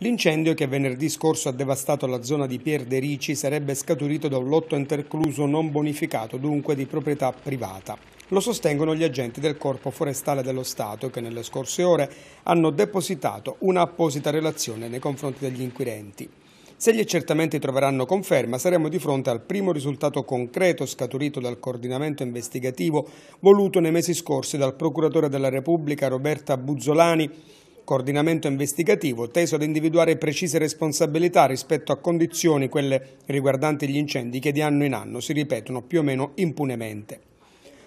L'incendio che venerdì scorso ha devastato la zona di Pierderici sarebbe scaturito da un lotto intercluso non bonificato, dunque di proprietà privata. Lo sostengono gli agenti del Corpo Forestale dello Stato che nelle scorse ore hanno depositato un'apposita relazione nei confronti degli inquirenti. Se gli accertamenti troveranno conferma, saremo di fronte al primo risultato concreto scaturito dal coordinamento investigativo voluto nei mesi scorsi dal Procuratore della Repubblica Roberta Buzzolani coordinamento investigativo teso ad individuare precise responsabilità rispetto a condizioni, quelle riguardanti gli incendi, che di anno in anno si ripetono più o meno impunemente.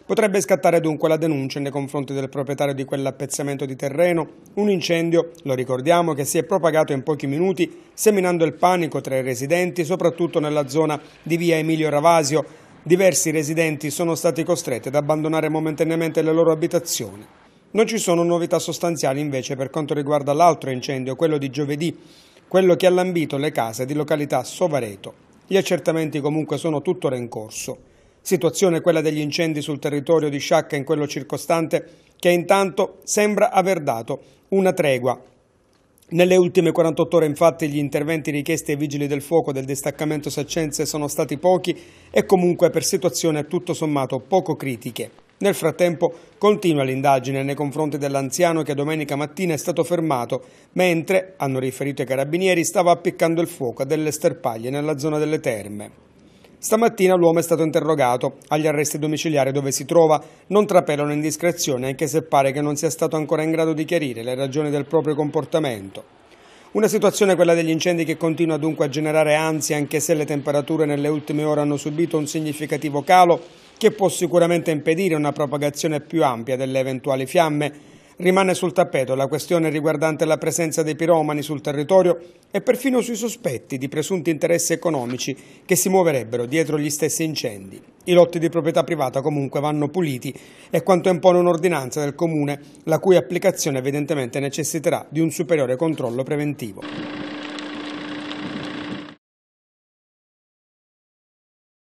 Potrebbe scattare dunque la denuncia nei confronti del proprietario di quell'appezzamento di terreno, un incendio, lo ricordiamo, che si è propagato in pochi minuti, seminando il panico tra i residenti, soprattutto nella zona di via Emilio Ravasio. Diversi residenti sono stati costretti ad abbandonare momentaneamente le loro abitazioni. Non ci sono novità sostanziali invece per quanto riguarda l'altro incendio, quello di giovedì, quello che ha lambito le case di località Sovareto. Gli accertamenti comunque sono tuttora in corso. Situazione quella degli incendi sul territorio di Sciacca in quello circostante che intanto sembra aver dato una tregua. Nelle ultime 48 ore infatti gli interventi richiesti ai vigili del fuoco del distaccamento Saccenze sono stati pochi e comunque per situazione tutto sommato poco critiche. Nel frattempo continua l'indagine nei confronti dell'anziano che domenica mattina è stato fermato mentre, hanno riferito i carabinieri, stava appiccando il fuoco a delle sterpaglie nella zona delle terme. Stamattina l'uomo è stato interrogato, agli arresti domiciliari dove si trova non trapelano indiscrezioni anche se pare che non sia stato ancora in grado di chiarire le ragioni del proprio comportamento. Una situazione, quella degli incendi, che continua dunque a generare ansia anche se le temperature nelle ultime ore hanno subito un significativo calo che può sicuramente impedire una propagazione più ampia delle eventuali fiamme. Rimane sul tappeto la questione riguardante la presenza dei piromani sul territorio e perfino sui sospetti di presunti interessi economici che si muoverebbero dietro gli stessi incendi. I lotti di proprietà privata comunque vanno puliti e quanto impone un'ordinanza del Comune, la cui applicazione evidentemente necessiterà di un superiore controllo preventivo.